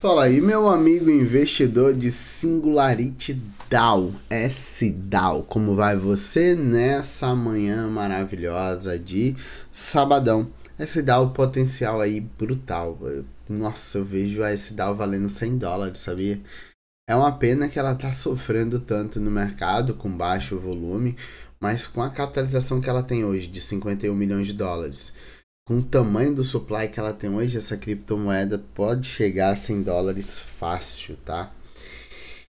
Fala aí, meu amigo investidor de Singularity DAO, s Como vai você nessa manhã maravilhosa de sabadão? S-DAO potencial aí brutal. Nossa, eu vejo a s valendo 100 dólares, sabia? É uma pena que ela tá sofrendo tanto no mercado com baixo volume, mas com a capitalização que ela tem hoje de 51 milhões de dólares com o tamanho do supply que ela tem hoje, essa criptomoeda pode chegar a 100 dólares fácil, tá?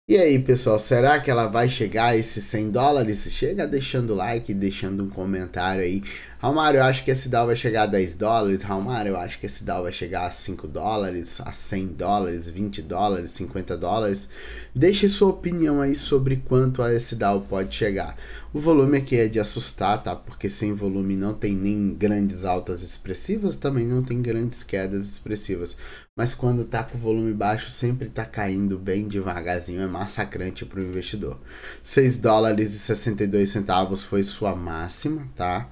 E aí, pessoal, será que ela vai chegar a esses 100 dólares? Chega deixando like, deixando um comentário aí Romário, eu acho que esse DAO vai chegar a 10 dólares. Romário, eu acho que esse DAO vai chegar a 5 dólares, a 100 dólares, 20 dólares, 50 dólares. Deixe sua opinião aí sobre quanto esse DAO pode chegar. O volume aqui é de assustar, tá? Porque sem volume não tem nem grandes altas expressivas, também não tem grandes quedas expressivas. Mas quando tá com volume baixo, sempre tá caindo bem devagarzinho, é massacrante para o investidor. 6 dólares e 62 centavos foi sua máxima, tá?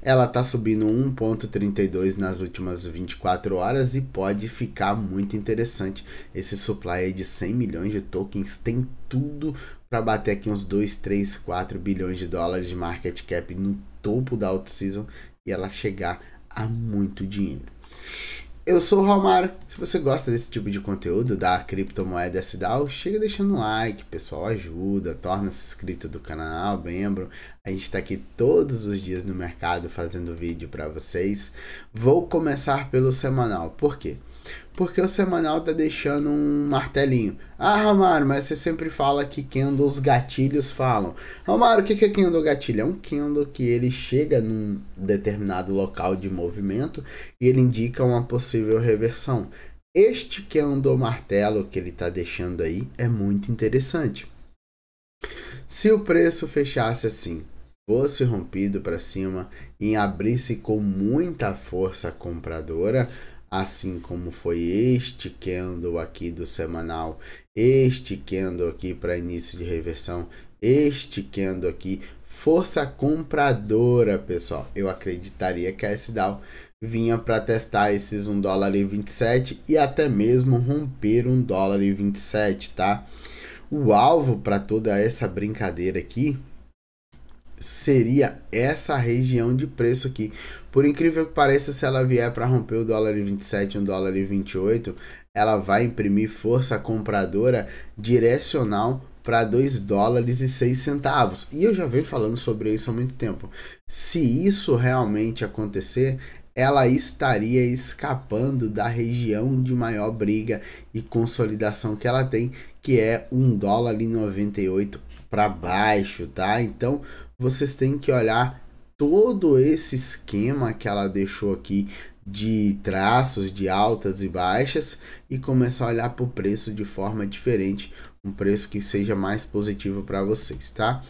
Ela está subindo 1.32 nas últimas 24 horas e pode ficar muito interessante. Esse supply de 100 milhões de tokens tem tudo para bater aqui uns 2, 3, 4 bilhões de dólares de market cap no topo da alt season e ela chegar a muito dinheiro. Eu sou o Romário. Se você gosta desse tipo de conteúdo da criptomoeda SDAO, chega deixando um like, pessoal, ajuda, torna-se inscrito do canal, membro. A gente está aqui todos os dias no mercado fazendo vídeo para vocês. Vou começar pelo semanal. Por quê? porque o semanal tá deixando um martelinho. Ah, Romário, mas você sempre fala que Kendall os gatilhos falam. Romário, o que é Kendall gatilho? É um Kendall que ele chega num determinado local de movimento e ele indica uma possível reversão. Este Kendall martelo que ele tá deixando aí é muito interessante. Se o preço fechasse assim, fosse rompido para cima e abrisse com muita força compradora, assim como foi este candle aqui do semanal, este candle aqui para início de reversão, este candle aqui, força compradora, pessoal. Eu acreditaria que a s vinha para testar esses 1 dólar e 27 e até mesmo romper 1 dólar e 27, tá? O alvo para toda essa brincadeira aqui seria essa região de preço aqui. Por incrível que pareça, se ela vier para romper o dólar e 27, um dólar e 28, ela vai imprimir força compradora direcional para 2 dólares e 6 centavos. E eu já venho falando sobre isso há muito tempo. Se isso realmente acontecer, ela estaria escapando da região de maior briga e consolidação que ela tem, que é 1 dólar e 98 para baixo, tá? Então, vocês têm que olhar todo esse esquema que ela deixou aqui de traços de altas e baixas e começar a olhar para o preço de forma diferente, um preço que seja mais positivo para vocês, tá?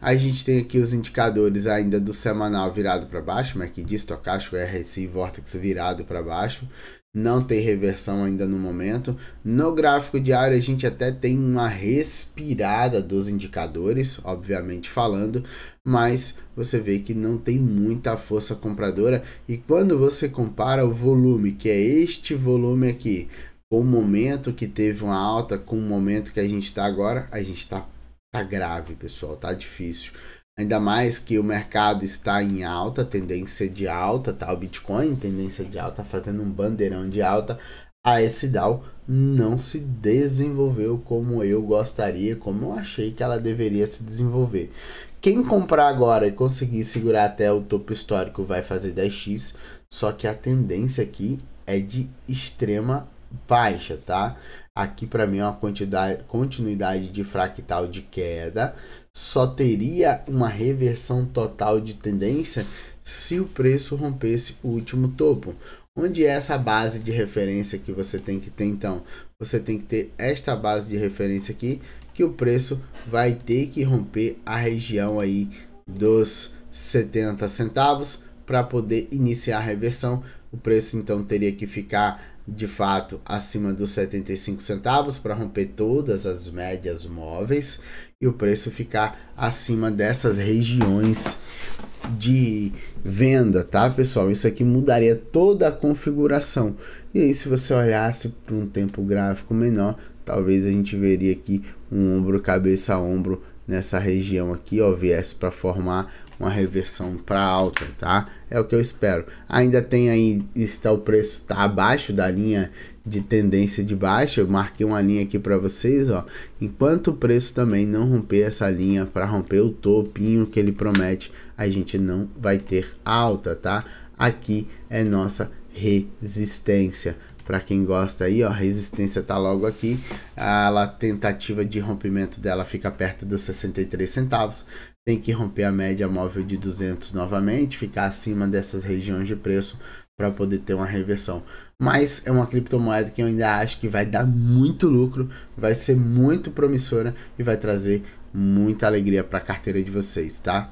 A gente tem aqui os indicadores ainda do semanal virado para baixo, mas que diz Tocasco, RSI, Vortex virado para baixo. Não tem reversão ainda no momento. No gráfico diário a gente até tem uma respirada dos indicadores, obviamente falando, mas você vê que não tem muita força compradora e quando você compara o volume, que é este volume aqui, o momento que teve uma alta com o momento que a gente está agora, a gente está tá grave, pessoal, tá difícil. Ainda mais que o mercado está em alta, tendência de alta, tá? O Bitcoin, tendência de alta, tá fazendo um bandeirão de alta. A SDAO não se desenvolveu como eu gostaria, como eu achei que ela deveria se desenvolver. Quem comprar agora e conseguir segurar até o topo histórico vai fazer 10x, só que a tendência aqui é de extrema baixa, tá? Aqui para mim é uma quantidade, continuidade de fractal de queda. Só teria uma reversão total de tendência se o preço rompesse o último topo. Onde é essa base de referência que você tem que ter então? Você tem que ter esta base de referência aqui, que o preço vai ter que romper a região aí dos 70 centavos para poder iniciar a reversão. O preço então teria que ficar de fato acima dos 75 centavos para romper todas as médias móveis e o preço ficar acima dessas regiões de venda, tá, pessoal? Isso aqui mudaria toda a configuração. E aí, se você olhasse para um tempo gráfico menor, talvez a gente veria aqui um ombro cabeça a ombro nessa região aqui, ó, viesse para formar uma reversão para alta, tá? É o que eu espero. Ainda tem aí, está o preço tá abaixo da linha de tendência de baixa, eu marquei uma linha aqui para vocês, ó. Enquanto o preço também não romper essa linha para romper o topinho que ele promete, a gente não vai ter alta, tá? Aqui é nossa resistência. Para quem gosta aí, ó, a resistência tá logo aqui. A, a tentativa de rompimento dela fica perto dos 63 centavos. Tem que romper a média móvel de 200 novamente, ficar acima dessas regiões de preço para poder ter uma reversão. Mas é uma criptomoeda que eu ainda acho que vai dar muito lucro, vai ser muito promissora e vai trazer muita alegria para a carteira de vocês, tá?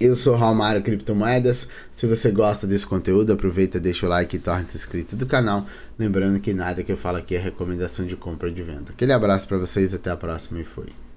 Eu sou Romário Criptomoedas. Se você gosta desse conteúdo, aproveita, deixa o like e torne-se inscrito do canal. Lembrando que nada que eu falo aqui é recomendação de compra ou de venda. Aquele abraço para vocês, até a próxima e fui.